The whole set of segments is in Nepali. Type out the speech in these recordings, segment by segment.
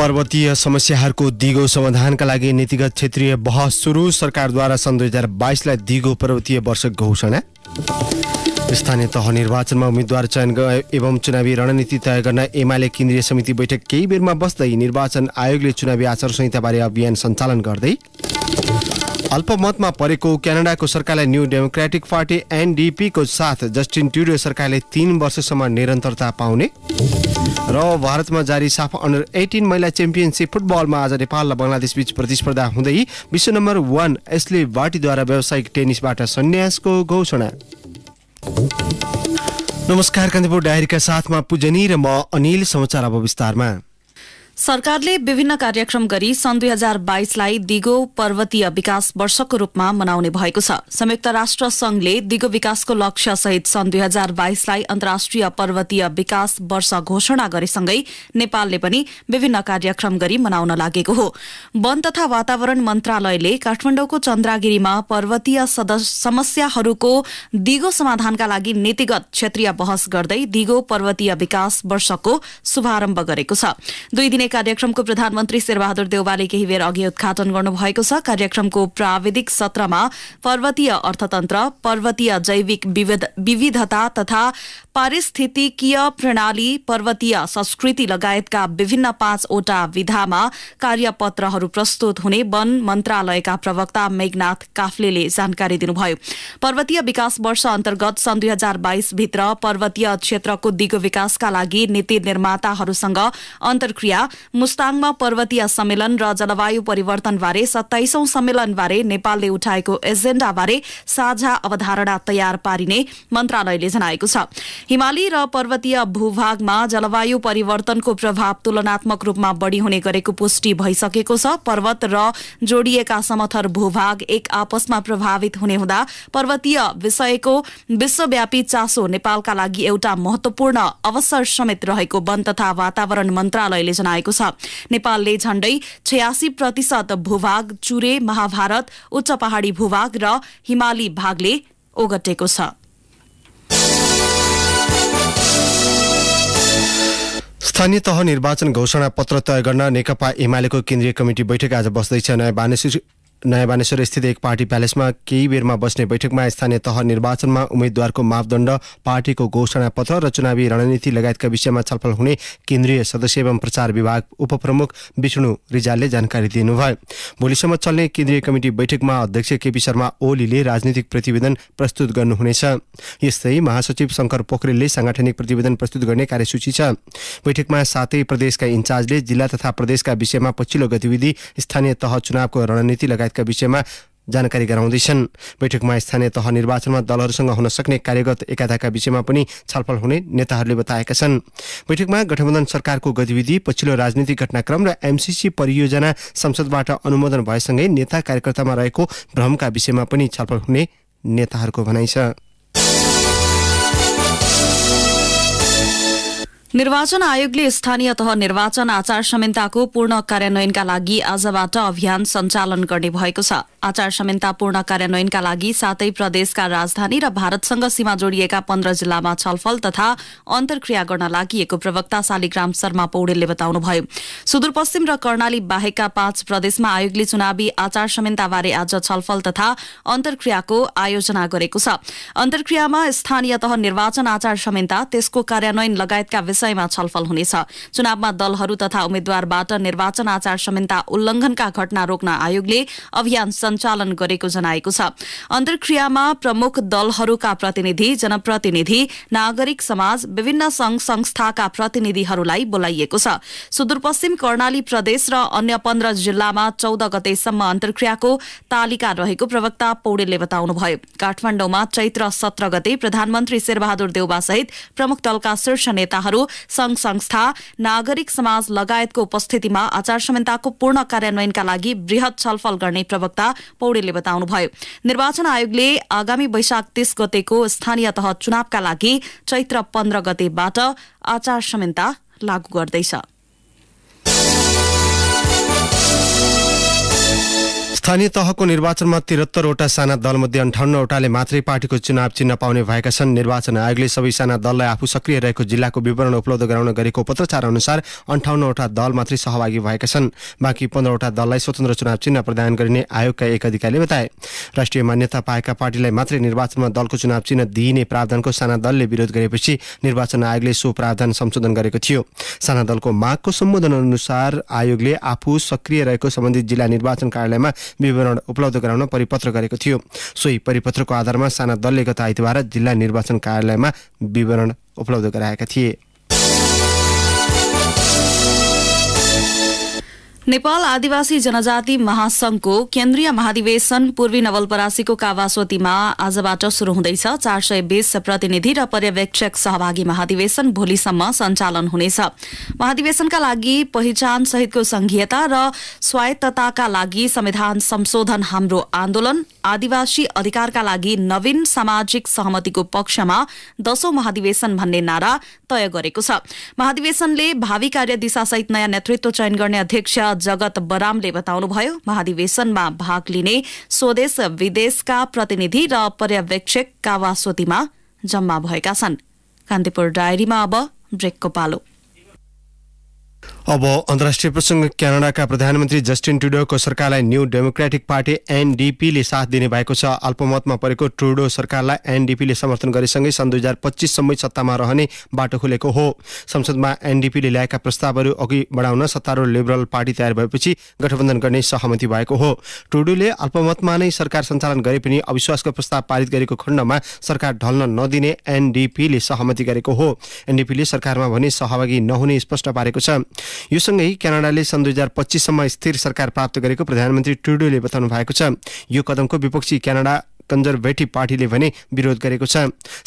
पर्वतीय समस्याहरूको दिगो समाधानका लागि नीतिगत क्षेत्रीय बहस सुरु सरकारद्वारा सन् दुई हजार बाइसलाई दिगो पर्वतीय वर्ष घोषणा स्थानीय तह निर्वाचनमा उम्मेद्वार चयन एवं चुनावी रणनीति तय गर्न एमाले केन्द्रीय समिति बैठक केही बेरमा बस्दै निर्वाचन आयोगले चुनावी आचार संहिताबारे अभियान सञ्चालन गर्दै अल्पमतमा परेको क्यानाडाको सरकारलाई न्यू डेमोक्रेटिक पार्टी एनडिपीको साथ जस्टिन ट्युडो सरकारले तीन वर्षसम्म निरन्तरता पाउने र भारतमा जारी साफ अन्डर एटिन महिला च्याम्पियनसिप फुटबलमा आज नेपाल र बङ्गलादेश बीच प्रतिस्पर्धा हुँदै विश्व नम्बर वान एसले बाटीद्वारा व्यावसायिक टेनिसबाट सन्यासको घोषणा नमस्कार कान्तिपुर डायरीका साथमा पुजनी र म अनिल समाचार अब विस्तारमा सरकारले विभिन्न कार्यक्रम गरी सन् दुई हजार बाइसलाई दिगो पर्वतीय विकास वर्षको रूपमा मनाउने भएको छ संयुक्त राष्ट्र संघले दिगो विकासको लक्ष्य सहित सन् दुई हजार बाइसलाई अन्तर्राष्ट्रिय पर्वतीय विकास वर्ष घोषणा गरेसँगै नेपालले पनि विभिन्न कार्यक्रम गरी मनाउन लागेको हो वन तथा वातावरण मन्त्रालयले काठमाडौँको चन्द्रागिरीमा पर्वतीय समस्याहरूको दिगो समाधानका लागि नीतिगत क्षेत्रीय बहस गर्दै दिगो पर्वतीय विकास वर्षको शुभारम्भ गरेको छ दिने कार्यक्रमको प्रधानमन्त्री शेरबहादुर देउवाले केही बेर अघि उद्घाटन गर्नुभएको छ कार्यक्रमको प्राविधिक सत्रमा पर्वतीय अर्थतन्त्र पर्वतीय जैविक विविधता तथा पारिस्थितिकीय प्रणाली पर्वतीय संस्कृति लगायतका विभिन्न पाँचवटा विधामा कार्यपत्रहरू प्रस्तुत हुने वन मन्त्रालयका प्रवक्ता मेघनाथ काफ्ले जानकारी दिनुभयो पर्वतीय विकास वर्ष अन्तर्गत सन् दुई हजार बाइसभित्र पर्वतीय क्षेत्रको दिगो विकासका लागि नीति निर्माताहरूसँग अन्तर्क्रिया मुस्ताङमा पर्वतीय सम्मेलन र जलवायु परिवर्तनबारे सत्ताइसौं सम्मेलनबारे नेपालले उठाएको एजेण्डाबारे साझा अवधारणा तयार पारिने मन्त्रालयले जनाएको छ हिमाली र पर्वतीय भूभागमा जलवायु परिवर्तनको प्रभाव तुलनात्मक रूपमा बढ़ी हुने गरेको पुष्टि भइसकेको छ पर्वत र जोडिएका समथर भूभाग एक आपसमा प्रभावित हुने हुँदा पर्वतीय विषयको विश्वव्यापी चासो नेपालका लागि एउटा महत्वपूर्ण अवसर समेत रहेको वन तथा वातावरण मन्त्रालयले जनाएको भएको छ नेपालले झण्डै छयासी प्रतिशत भूभाग चुरे महाभारत उच्च पहाड़ी भूभाग र हिमाली भागले ओगटेको छ स्थानीय तह निर्वाचन घोषणा पत्र तय गर्न नेकपा एमालेको केन्द्रीय कमिटी बैठक आज बस्दैछ नयाँ नयाँ बानेश्वर स्थित एक पार्टी प्यालेसमा केही बेरमा बस्ने बैठकमा स्थानीय तह निर्वाचनमा उम्मेद्वारको मापदण्ड पार्टीको घोषणा पत्र र चुनावी रणनीति लगायतका विषयमा छलफल हुने केन्द्रीय सदस्य एवं प्रचार विभाग उपप्रमुख विष्णु रिजालले जानकारी दिनुभयो भोलिसम्म चल्ने केन्द्रीय कमिटी बैठकमा अध्यक्ष केपी शर्मा ओलीले राजनीतिक प्रतिवेदन प्रस्तुत गर्नुहुनेछ यस्तै महासचिव शङ्कर पोखरेलले साङ्गठनिक प्रतिवेदन प्रस्तुत गर्ने कार्यसूची छ बैठकमा सातै प्रदेशका इन्चार्जले जिल्ला तथा प्रदेशका विषयमा पछिल्लो गतिविधि स्थानीय तह चुनावको रणनीति लगायत लगायतका विषयमा जानकारी गराउँदैछन् बैठकमा स्थानीय तह निर्वाचनमा दलहरूसँग हुन सक्ने कार्यगत एकताका विषयमा पनि छलफल हुने नेताहरूले बताएका छन् बैठकमा गठबन्धन सरकारको गतिविधि पछिल्लो राजनीतिक घटनाक्रम र एमसिसी परियोजना संसदबाट अनुमोदन भएसँगै नेता कार्यकर्तामा रहेको भ्रमका विषयमा पनि छलफल हुने नेताहरूको भनाइ छ निर्वाचन आयोगले स्थानीय तह निर्वाचन आचार संहिताको पूर्ण कार्यान्वयनका लागि आजबाट अभियान सञ्चालन गर्ने भएको छ आचार संहिता पूर्ण कार्यान्वयनका लागि सातै प्रदेशका राजधानी र भारतसँग सीमा जोडिएका पन्ध्र जिल्लामा छलफल तथा अन्तर्क्रिया गर्न लागि प्रवक्ता शालिग्राम शर्मा पौडेलले बताउनुभयो सुदूरपश्चिम र कर्णाली बाहेकका पाँच प्रदेशमा आयोगले चुनावी आचार संहिताबारे आज छलफल तथा अन्तर्क्रियाको आयोजना गरेको छ अन्तर्क्रियामा स्थानीय तह निर्वाचन आचार संहिता त्यसको कार्यान्वयन लगायतका विषयमा छलफल हुनेछ चुनावमा दलहरू तथा उम्मेद्वारबाट निर्वाचन आचार संहिता उल्लङ्घनका घटना रोक्न आयोगले अभियान सञ्चालन गरेको जनाएको छ अन्तर्क्रियामा प्रमुख दलहरूका प्रतिनिधि जनप्रतिनिधि नागरिक समाज विभिन्न संघ संस्थाका प्रतिनिधिहरूलाई बोलाइएको छ सुदूरपश्चिम कर्णाली प्रदेश र अन्य पन्ध्र जिल्लामा चौध गतेसम्म अन्तर्क्रियाको तालिका रहेको प्रवक्ता पौडेलले बताउनुभयो काठमाडौँमा चैत्र सत्र गते प्रधानमन्त्री शेरबहादुर देउबासहित सहित प्रमुख दलका शीर्ष नेताहरू संघ संस्था नागरिक समाज लगायतको उपस्थितिमा आचार संहिताको पूर्ण कार्यान्वयनका लागि वृहत छलफल गर्ने प्रवक्ता पौडेलले बताउनुभयो निर्वाचन आयोगले आगामी वैशाख तीस गतेको स्थानीय तह चुनावका लागि चैत्र पन्ध्र गतेबाट आचार संहिता लागू गर्दैछ स्थानीय तहको निर्वाचनमा त्रिहत्तरवटा साना दलमध्ये अन्ठाउन्नवटाले मात्रै पार्टीको चुनाव चिन्ह पाउने भएका छन् निर्वाचन आयोगले सबै साना दललाई आफू सक्रिय रहेको जिल्लाको विवरण उपलब्ध गराउन गरेको पत्रचार अनुसार अन्ठाउन्नवटा दल मात्रै सहभागी भएका छन् बाँकी पन्ध्रवटा दललाई स्वतन्त्र चुनाव चिन्ह प्रदान गरिने आयोगका एक अधिकारीले बताए राष्ट्रिय मान्यता पाएका पार्टीलाई मात्रै निर्वाचनमा दलको चुनाव चिन्ह दिइने प्रावधानको साना दलले विरोध गरेपछि निर्वाचन आयोगले सो प्रावधान संशोधन गरेको थियो साना दलको मागको सम्बोधन अनुसार आयोगले आफू सक्रिय रहेको सम्बन्धित जिल्ला निर्वाचन कार्यालयमा विवरण उपलब्ध गराउन परिपत्र गरेको थियो सोही परिपत्रको आधारमा साना दलले गत आइतबार जिल्ला निर्वाचन कार्यालयमा विवरण उपलब्ध गराएका थिए नेपाल आदिवासी जनजाति महासंघको केन्द्रीय महाधिवेशन पूर्वी नवलपरासीको कावासोतीमा आजबाट शुरू हुँदैछ चार सय बीस प्रतिनिधि र पर्यवेक्षक सहभागी महाधिवेशन भोलिसम्म सञ्चालन हुनेछ महाधिवेशनका लागि पहिचान सहितको संघीयता र स्वायत्तताका लागि संविधान संशोधन हाम्रो आन्दोलन आदिवासी अधिकारका लागि नवीन सामाजिक सहमतिको पक्षमा दशौं महाधिवेशन भन्ने नारा तय गरेको छ महाधिवेशनले भावी कार्य दिशासहित नयाँ नेतृत्व चयन गर्ने अध्यक्ष जगत बरामले बताउनुभयो महाधिवेशनमा भाग लिने स्वदेश विदेशका प्रतिनिधि र पर्यवेक्षक कावासोतीमा जम्मा भएका छन् कान्तिपुर डायरीमा अब ब्रेकको पालो अब अन्तर्राष्ट्रिय प्रसङ्ग क्यानाडाका प्रधानमन्त्री जस्टिन ट्रुडोको सरकारलाई न्यू डेमोक्रेटिक पार्टी एनडिपीले साथ दिने भएको छ अल्पमतमा परेको ट्रुडो सरकारलाई एनडिपीले समर्थन गरेसँगै सन् दुई हजार पच्चिससम्मै सत्तामा रहने बाटो खुलेको हो संसदमा एनडिपीले ल्याएका प्रस्तावहरू अघि बढाउन सत्तारूढ लिबरल पार्टी तयार भएपछि गठबन्धन गर्ने सहमति भएको हो ट्रुडोले अल्पमतमा नै सरकार सञ्चालन गरे पनि अविश्वासको प्रस्ताव पारित गरेको खण्डमा सरकार ढल्न नदिने एनडिपीले सहमति गरेको हो एनडिपीले सरकारमा भने सहभागी नहुने स्पष्ट पारेको छ यो सँगै क्यानाडाले सन् दुई हजार पच्चिससम्म स्थिर सरकार प्राप्त गरेको प्रधानमन्त्री ट्रुडोले बताउनु भएको छ यो कदमको विपक्षी क्यानाडा कन्जर्भेटिभ पार्टीले भने विरोध गरेको छ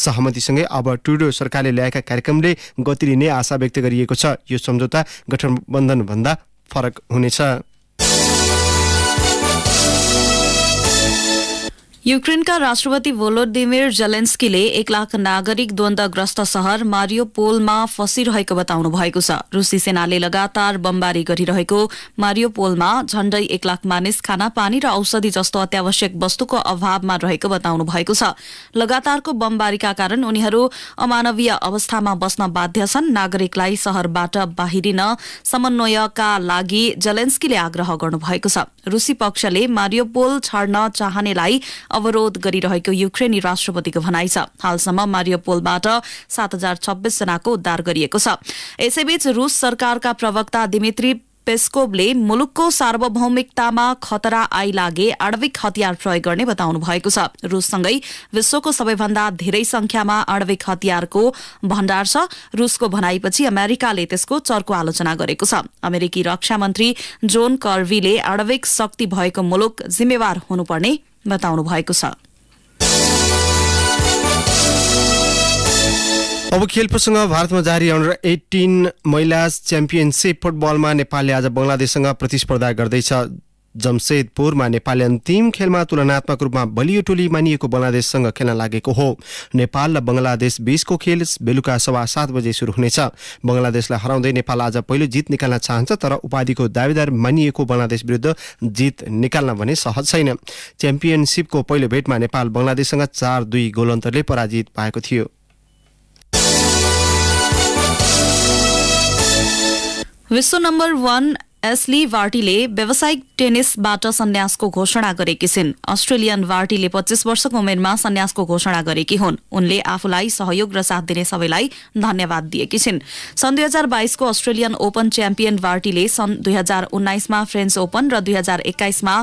सहमतिसँगै अब ट्रुडो सरकारले ल्याएका कार्यक्रमले गति लिने आशा व्यक्त गरिएको छ यो सम्झौता गठबन्धनभन्दा फरक हुनेछ युक्रेनका राष्ट्रपति भोलोदिमिर जेलेन्स्कीले एक लाख नागरिक द्वन्द्वग्रस्त शहर मारियोपोलमा फसिरहेको बताउनु भएको छ रूसी सेनाले लगातार बमबारी गरिरहेको मारियोपोलमा झण्डै एक लाख मानिस खाना पानी र औषधि जस्तो अत्यावश्यक वस्तुको अभावमा रहेको बताउनु भएको छ लगातारको बमबारीका कारण उनीहरू अमानवीय अवस्थामा बस्न बाध्य छन् नागरिकलाई शहरबाट बाहिरिन समन्वयका लागि जेलेन्स्कीले आग्रह गर्नुभएको छ रूसी पक्षले मारियोपोल छाड्न चाहनेलाई अवरोध गरिरहेको युक्रेनी राष्ट्रपतिको भनाइ छ हालसम्म मारियोपोलबाट सात हजार छब्बीस जनाको उद्धार गरिएको छ यसैबीच रूस सरकारका प्रवक्ता दिमित्री पेस्कोभले मुलुकको सार्वभौमिकतामा खतरा आइलागे आणविक हतियार प्रयोग गर्ने बताउनु भएको छ रूससँगै विश्वको सबैभन्दा धेरै संख्यामा आणविक हतियारको भण्डार छ रूसको भनाईपछि अमेरिकाले त्यसको चर्को आलोचना गरेको छ अमेरिकी रक्षा मन्त्री जोन कर्वीले आणविक शक्ति भएको मुलुक जिम्मेवार हुनुपर्ने बताउनु भएको छ अब खेल प्रसङ्ग भारतमा जारी अन्डर एटिन महिला च्याम्पियनसिप फुटबलमा नेपालले आज बङ्गलादेशसँग प्रतिस्पर्धा गर्दैछ जमशेदपुरमा नेपालले अन्तिम खेलमा तुलनात्मक रूपमा बलियो टोली मानिएको बङ्गलादेशसँग खेल्न लागेको हो नेपाल र बङ्गलादेश बीचको खेल बेलुका सवा सात बजे सुरु हुनेछ बङ्गलादेशलाई हराउँदै नेपाल आज पहिलो जित निकाल्न चाहन्छ तर उपाधिको दावेदार मानिएको बङ्गलादेश विरुद्ध जित निकाल्न भने सहज छैन च्याम्पियनसिपको पहिलो भेटमा नेपाल बङ्गलादेशसँग चार दुई गोल अन्तरले पराजित पाएको थियो विश्व नम्बर वान एसली वार्टीले व्यावसायिक टेनिसबाट सन्यासको घोषणा गरेकी छिन् अस्ट्रेलियन वार्टीले पच्चिस वर्षको उमेरमा सन्यासको घोषणा गरेकी हुन् उनले आफूलाई सहयोग र साथ दिने सबैलाई धन्यवाद दिएकी छिन् सन् दुई हजार बाइसको अस्ट्रेलियन ओपन च्याम्पियन वार्टीले सन् दुई हजार उन्नाइसमा फ्रेन्च ओपन र दुई हजार एक्काइसमा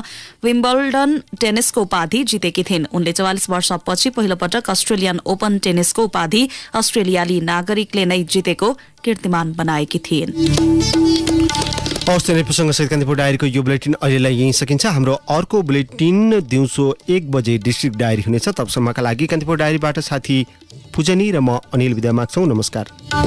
विम्बल्डन टेनिसको उपाधि जितेकी थिइन् उनले चौवालिस वर्षपछि पहिलोपटक अस्ट्रेलियन ओपन टेनिसको उपाधि अस्ट्रेलियाली नागरिकले नै जितेको कीर्तिमान बनाएकी थिइन् हवस् त सहित कान्तिपुर डायरीको यो बुलेटिन अहिलेलाई यहीँ सकिन्छ हाम्रो अर्को बुलेटिन दिउँसो एक बजे डिस्ट्रिक्ट डायरी हुनेछ तबसम्मका लागि कान्तिपुर डायरीबाट साथी पूजनी र म अनिल विदा माग्छौँ नमस्कार